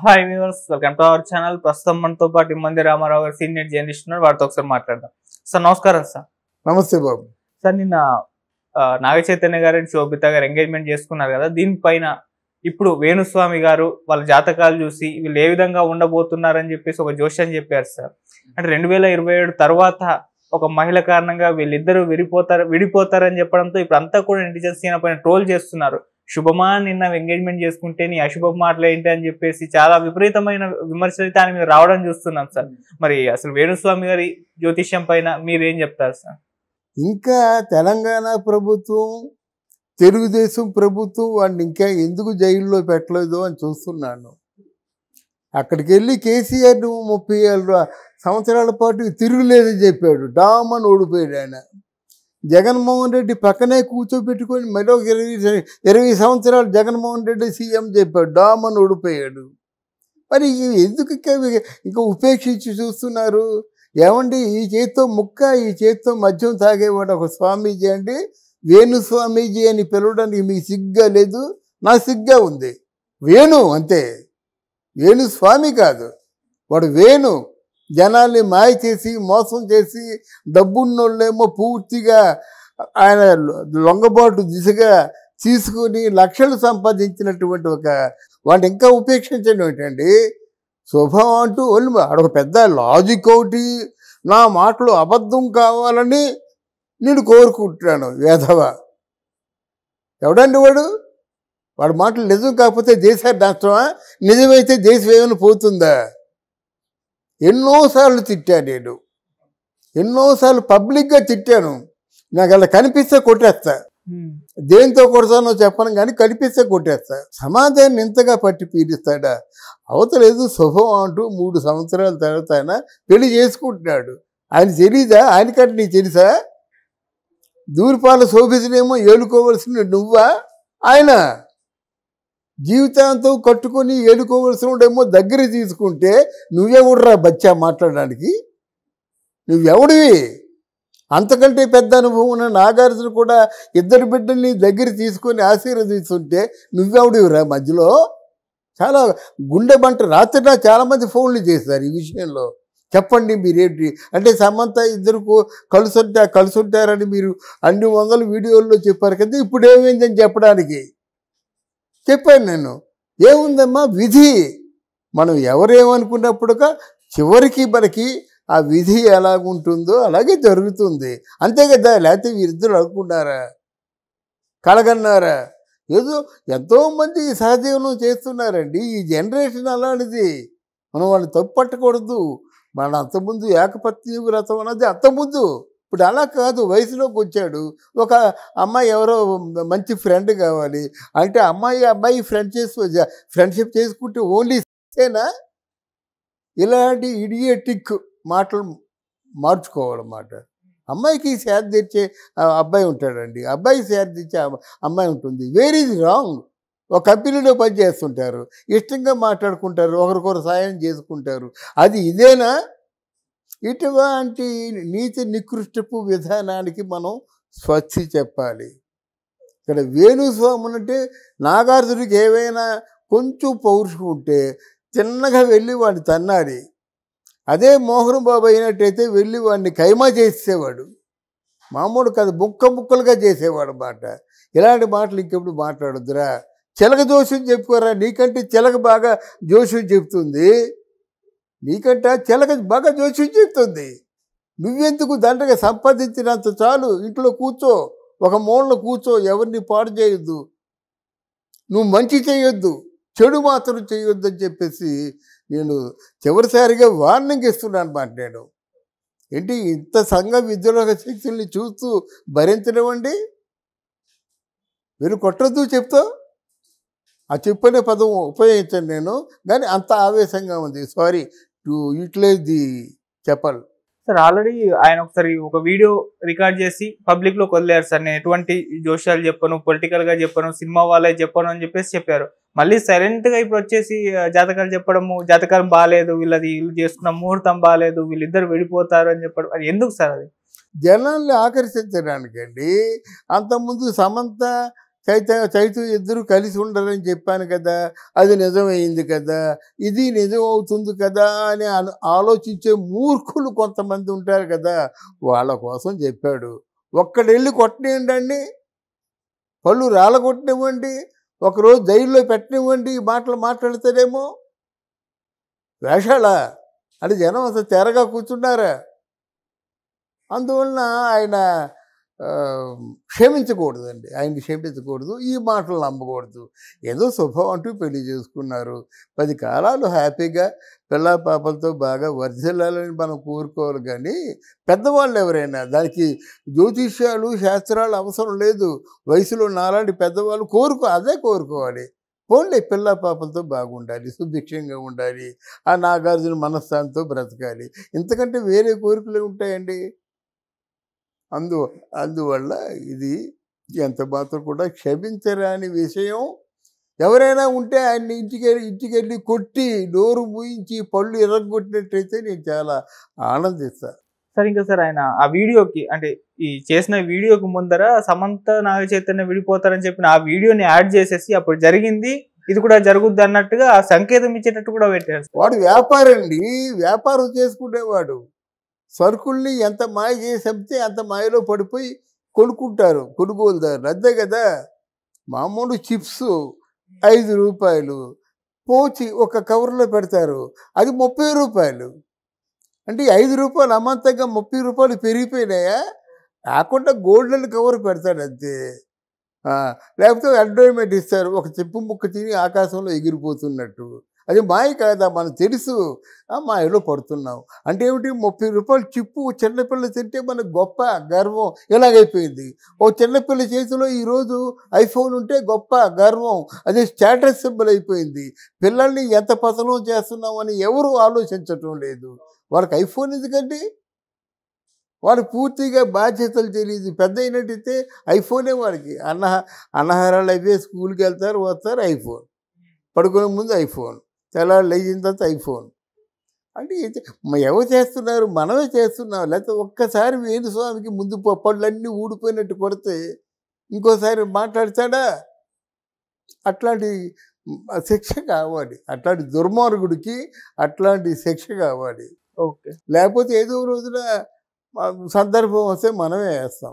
hi viewers welcome to our channel ప్రస్తుతం మనతో పాటు ఇమ్మంది రామారావు గారు సీనియర్ జర్నలిస్ట్ ఉన్నారు వారితో ఒకసారి మాట్లాడదాం సార్ నమస్కారం సార్ నమస్తే బాబు సార్ నిన్న నాగ చైతన్య గారు అండ్ శోభిత గారు ఎంగేజ్మెంట్ చేసుకున్నారు కదా దీనిపైన ఇప్పుడు వేణుస్వామి గారు వాళ్ళ జాతకాలు చూసి వీళ్ళు ఏ విధంగా ఉండబోతున్నారని చెప్పేసి ఒక జోష్యం చెప్పారు సార్ అంటే రెండు వేల ఇరవై ఏడు తర్వాత ఒక మహిళ కారణంగా వీళ్ళిద్దరూ విడిపోతారు విడిపోతారని చెప్పడంతో ఇప్పుడు అంతా కూడా ఇంటిజెన్సీ సీన్ పైన ట్రోల్ చేస్తున్నారు శుభమా నిన్న ఎంగేజ్మెంట్ చేసుకుంటే నీ అశుభ మాటలు ఏంటి అని చెప్పేసి చాలా విపరీతమైన విమర్శలు దాని మీద రావడం చూస్తున్నాం సార్ మరి అసలు వేణుస్వామి గారి జ్యోతిష్యం పైన మీరేం చెప్తారు సార్ ఇంకా తెలంగాణ ప్రభుత్వం తెలుగుదేశం ప్రభుత్వం వాడిని ఇంకా ఎందుకు జైల్లో పెట్టలేదు అని చూస్తున్నాను అక్కడికి వెళ్ళి కేసీఆర్ ముప్పై ఏళ్ళ సంవత్సరాల పాటు తిరుగులేదని చెప్పాడు డామ్ అని ఓడిపోయాడు ఆయన జగన్మోహన్ రెడ్డి పక్కనే కూర్చోబెట్టుకొని మరో ఇరవై ఇరవై సంవత్సరాలు జగన్మోహన్ రెడ్డి సీఎం చెప్పాడు డామన్ ఓడిపోయాడు మరి ఎందుకు ఇంకా ఉపేక్షించి చూస్తున్నారు ఏమండి ఈ చేత్తో ముక్క ఈ చేత్తో మద్యం తాగేవాడు ఒక స్వామీజీ అండి వేణు స్వామీజీ అని పిలవడానికి మీకు సిగ్గా లేదు నా సిగ్గా ఉంది వేణు అంతే వేణు స్వామి కాదు వాడు వేణు జనాల్ని మాయ చేసి మోసం చేసి డబ్బున్నోళ్ళేమో పూర్తిగా ఆయన లొంగబాటు దిశగా తీసుకుని లక్షలు సంపాదించినటువంటి ఒక వాటిని ఇంకా ఉపేక్షించడం ఏంటండి శుభం అంటూ వాళ్ళు అడొక పెద్ద లాజిక్ ఒకటి నా మాటలు అబద్ధం కావాలని నేను కోరుకుంటున్నాను వేధవ ఎవడండి వాడు వాడి మాటలు నిజం కాకపోతే దేశాన్ని నష్టమా నిజమైతే దేశం ఏమైనా పోతుందా ఎన్నోసార్లు తిట్టాను నేను ఎన్నోసార్లు పబ్లిక్గా తిట్టాను నాకు అలా కనిపిస్తే కొట్టేస్తా దేంతో కొడతానో చెప్పను కానీ కనిపిస్తే కొట్టేస్తా సమాజాన్ని ఇంతగా పట్టి పీడిస్తాడా అవతలేదు శుభం అంటూ మూడు సంవత్సరాల తర్వాత ఆయన పెళ్లి చేసుకుంటున్నాడు ఆయన తెలీదా ఆయనకంటే నీకు తెలుసా దూర్పాల శోభితుడేమో ఏలుకోవలసిన నువ్వా ఆయన జీవితాంతం కట్టుకొని ఏడుకోవలసిన ఏమో దగ్గర తీసుకుంటే నువ్వెవడురా బచ్చా మాట్లాడడానికి నువ్వెవడివి అంతకంటే పెద్ద అనుభవం ఉన్న నాగార్జున కూడా ఇద్దరు బిడ్డల్ని దగ్గర తీసుకొని ఆశీర్వదిస్తుంటే నువ్వెవడివిరా మధ్యలో చాలా గుండె బంట రాత్రి చాలామంది ఫోన్లు చేస్తారు ఈ విషయంలో చెప్పండి మీరేంటి అంటే సమంత ఇద్దరు కలుసుంటారు కలుసుంటారని మీరు అన్ని వందల వీడియోల్లో చెప్పారు కదా ఇప్పుడు ఏమైందని చెప్పడానికి చెప్పాను నేను ఏముందమ్మా విధి మనం ఎవరేమనుకున్నప్పుడుక చివరికి మనకి ఆ విధి ఎలాగుంటుందో అలాగే జరుగుతుంది అంతే కదా లేకపోతే వీరిద్దరు అనుకున్నారా కలగన్నారా ఏదో ఎంతోమంది సహజీవనం చేస్తున్నారండి ఈ జనరేషన్ అలాంటిది మనం వాళ్ళని తప్పు పట్టకూడదు మన అంతకుముందు ఏకపత్ని వ్రతం అన్నది అంతకుముందు ఇప్పుడు అలా కాదు వయసులోకి వచ్చాడు ఒక అమ్మాయి ఎవరో మంచి ఫ్రెండ్ కావాలి అంటే అమ్మాయి అబ్బాయి ఫ్రెండ్షిప్ ఫ్రెండ్షిప్ చేసుకుంటే ఓన్లీ సేనా ఇలాంటి ఇడియటిక్ మాటలు మార్చుకోవాలన్నమాట అమ్మాయికి సేద తెచ్చే అబ్బాయి ఉంటాడండి అబ్బాయి సేద తెచ్చే అమ్మాయి ఉంటుంది వేర్ ఈజ్ రాంగ్ ఒక కంపెనీలో పనిచేస్తుంటారు ఇష్టంగా మాట్లాడుకుంటారు ఒకరికొకరు సాయం చేసుకుంటారు అది ఇదేనా ఇటువంటి నీతి నికృష్టపు విధానానికి మనం స్వచ్ఛి చెప్పాలి ఇక్కడ స్వామి అంటే నాగార్జునికి ఏవైనా కొంచెం పౌరుషం ఉంటే చిన్నగా వెళ్ళి వాడిని తన్నాడి అదే మోహన్ బాబు అయినట్టయితే వెళ్ళి వాడిని కైమా చేసేవాడు మామూలు కదా ముక్క ముక్కలుగా చేసేవాడు మాట ఇలాంటి మాటలు ఇంకెప్పుడు మాట్లాడద్దురా చిలక జోషం చెప్పుకోరా నీకంటే చిలక బాగా జోషం చెప్తుంది నీకంట చిలక బాగా జోస్యం చెప్తుంది నువ్వెందుకు దండగా సంపాదించినంత చాలు ఇంట్లో కూర్చో ఒక మూలలో కూర్చో ఎవరిని పాడు చేయొద్దు నువ్వు మంచి చేయొద్దు చెడు మాత్రం చేయొద్దు అని చెప్పేసి నేను చివరిసారిగా వార్నింగ్ ఇస్తున్నాను మాట నేను ఏంటి ఇంత సంఘ విద్రోహ శక్తుల్ని చూస్తూ భరించడం అండి మీరు కొట్టద్దు చెప్తా ఆ చెప్పనే పదం ఉపయోగించాను నేను కానీ అంత ఆవేశంగా ఉంది sorry to utilize the chappal sir already ఆయన ఒకసారి ఒక వీడియో రికార్డ్ చేసి పబ్లిక్ లోకి వదిలేరు సార్ నేను ఎటువంటి జోషాలు చెప్పను పొలిటికల్ గా చెప్పను సినిమా వాళ్ళే చెప్పను అని చెప్పేసి చెప్పారు మళ్ళీ సైలెంట్ గా ఇప్పుడు వచ్చేసి జాతకాలు చెప్పడము జాతకాలు బాగాలేదు వీళ్ళది వీళ్ళు చేసుకున్న ముహూర్తం బాగాలేదు వీళ్ళిద్దరు విడిపోతారు అని చెప్పడం అది ఎందుకు సార్ అది జనాల్ని ఆకర్షించడానికండి అంతకుముందు సమంత చైత చైతు ఇద్దరు కలిసి ఉండరని చెప్పాను కదా అది నిజమైంది కదా ఇది నిజం అవుతుంది కదా అని ఆలోచించే మూర్ఖులు కొంతమంది ఉంటారు కదా వాళ్ళ కోసం చెప్పాడు ఒక్కడెళ్ళి కొట్టనివ్వండి పళ్ళు రాళ్ళ కొట్టనివ్వండి ఒకరోజు జైల్లో పెట్టనివ్వండి ఈ మాటలు మాట్లాడతారేమో వేషాలా అని జనం అసలు తెరగా కూర్చున్నారా అందువలన ఆయన క్షమించకూడదండి ఆయన్ని క్షమించకూడదు ఈ మాటలు నమ్మకూడదు ఏదో శుభం అంటూ పెళ్లి చేసుకున్నారు పది కాలాలు హ్యాపీగా పిల్ల పాపలతో బాగా వర్ధిల్లాలని మనం కోరుకోవాలి కానీ పెద్దవాళ్ళు ఎవరైనా దానికి జ్యోతిష్యాలు శాస్త్రాలు అవసరం లేదు వయసులో నాలాంటి పెద్దవాళ్ళు కోరుకో అదే కోరుకోవాలి పోన్లే పిల్ల పాపలతో బాగుండాలి సుభిక్షంగా ఉండాలి ఆ నాగార్జున మనస్థానంతో బ్రతకాలి ఇంతకంటే వేరే కోరికలు ఉంటాయండి అందు అందువల్ల ఇది ఎంత మాత్రం కూడా క్షమించరాని విషయం ఎవరైనా ఉంటే ఆయన్ని ఇంటికి ఇంటికెళ్ళి కొట్టి నోరు మూయించి పళ్ళు ఎరగొట్టినట్టయితే నేను చాలా ఆనందిస్తాను సార్ ఇంకా సార్ ఆయన ఆ వీడియోకి అంటే ఈ చేసిన వీడియోకి ముందర సమంత నాగ చైతన్య విడిపోతారని చెప్పిన ఆ వీడియోని యాడ్ చేసేసి అప్పుడు జరిగింది ఇది కూడా జరుగుద్ది అన్నట్టుగా ఆ సంకేతం ఇచ్చేటట్టు కూడా పెట్టారు వాడు వ్యాపారం అండి వ్యాపారం చేసుకునేవాడు సరుకుల్ని ఎంత మాయ చేసి అంత మాయలో పడిపోయి కొనుక్కుంటారు దారులు అంతే కదా మామూలు చిప్స్ ఐదు రూపాయలు పోచి ఒక కవర్లో పెడతారు అది ముప్పై రూపాయలు అంటే ఐదు రూపాయలు అమాంతంగా ముప్పై రూపాయలు పెరిగిపోయినాయా కాకుండా గోల్డెన్ కవర్ పెడతాడు అంతే లేకపోతే ఎండోయ్మెంట్ ఇస్తారు ఒక చెప్పు ముక్క తిని ఆకాశంలో ఎగిరిపోతున్నట్టు అది మాయ కాదా మనం తెలుసు మాయలో పడుతున్నాం అంటే ఏమిటి ముప్పై రూపాయలు చిప్పు చిన్నపిల్ల తింటే మనకు గొప్ప గర్వం ఇలాగైపోయింది ఓ చిన్నపిల్ల చేతిలో ఈరోజు ఐఫోన్ ఉంటే గొప్ప గర్వం అది స్టాటస్ సింబల్ అయిపోయింది పిల్లల్ని ఎంత పతనం చేస్తున్నామని ఎవరు ఆలోచించటం లేదు వాళ్ళకి ఐఫోన్ ఎందుకండి వాళ్ళు పూర్తిగా బాధ్యతలు తెలియదు పెద్ద అయినట్టయితే ఐఫోనే వాళ్ళకి అన్న అన్నహారాలు అయిపోయి స్కూల్కి వెళ్తారు వస్తారు ఐఫోన్ పడుకునే ముందు ఐఫోన్ తెల్లారు లేచిన తర్వాత ఐఫోన్ అంటే ఎవరు చేస్తున్నారు మనమే చేస్తున్నాం లేకపోతే ఒక్కసారి స్వామికి ముందు పళ్ళన్నీ ఊడిపోయినట్టు కొడితే ఇంకోసారి మాట్లాడతాడా అట్లాంటి శిక్ష కావాలి అట్లాంటి దుర్మార్గుడికి అట్లాంటి శిక్ష కావాలి ఓకే లేకపోతే ఏదో రోజున సందర్భం వస్తే మనమే వేస్తాం